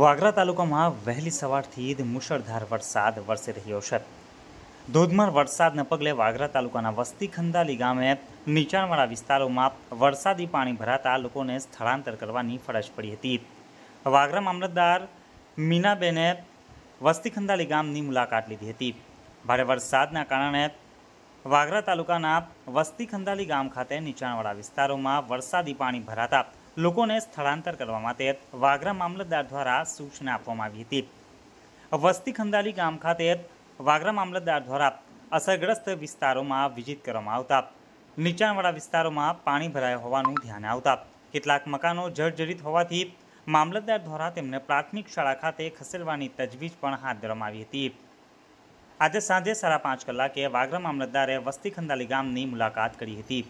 વાગરા તાલુકામાં વહેલી સવારથી જ મુશળધાર વરસાદ વરસી રહ્યો છે ધોધમાર વરસાદને પગલે વાગરા તાલુકાના વસ્તી ખંદાલી ગામે નીચાણવાળા વિસ્તારોમાં વરસાદી પાણી ભરાતા લોકોને સ્થળાંતર કરવાની ફરજ પડી હતી વાગરા મામલતદાર મીનાબેને વસ્તી ખંદાલી ગામની મુલાકાત લીધી હતી ભારે વરસાદના કારણે વાગરા તાલુકાના વસ્તી ખંદાલી ગામ ખાતે નીચાણવાળા વિસ્તારોમાં વરસાદી પાણી ભરાતા લોકોને સ્થળાંતર કરવા માટે વાગરા મામલતદાર દ્વારા સૂચના આપવામાં આવી હતી વસ્તી ખંદાલી ગામ ખાતે વાગરા મામલતદાર દ્વારા અસરગ્રસ્ત વિસ્તારોમાં વિજિત કરવામાં આવતા નીચાણવાળા વિસ્તારોમાં પાણી ભરાયા હોવાનું ધ્યાન આવતા કેટલાક મકાનો જર્જરિત હોવાથી મામલતદાર દ્વારા તેમને પ્રાથમિક શાળા ખાતે ખસેડવાની તજવીજ પણ હાથ ધરવામાં આવી હતી આજે સાંજે સાડા પાંચ કલાકે વાગરા મામલતદારે વસ્તી ખંદાલી ગામની મુલાકાત કરી હતી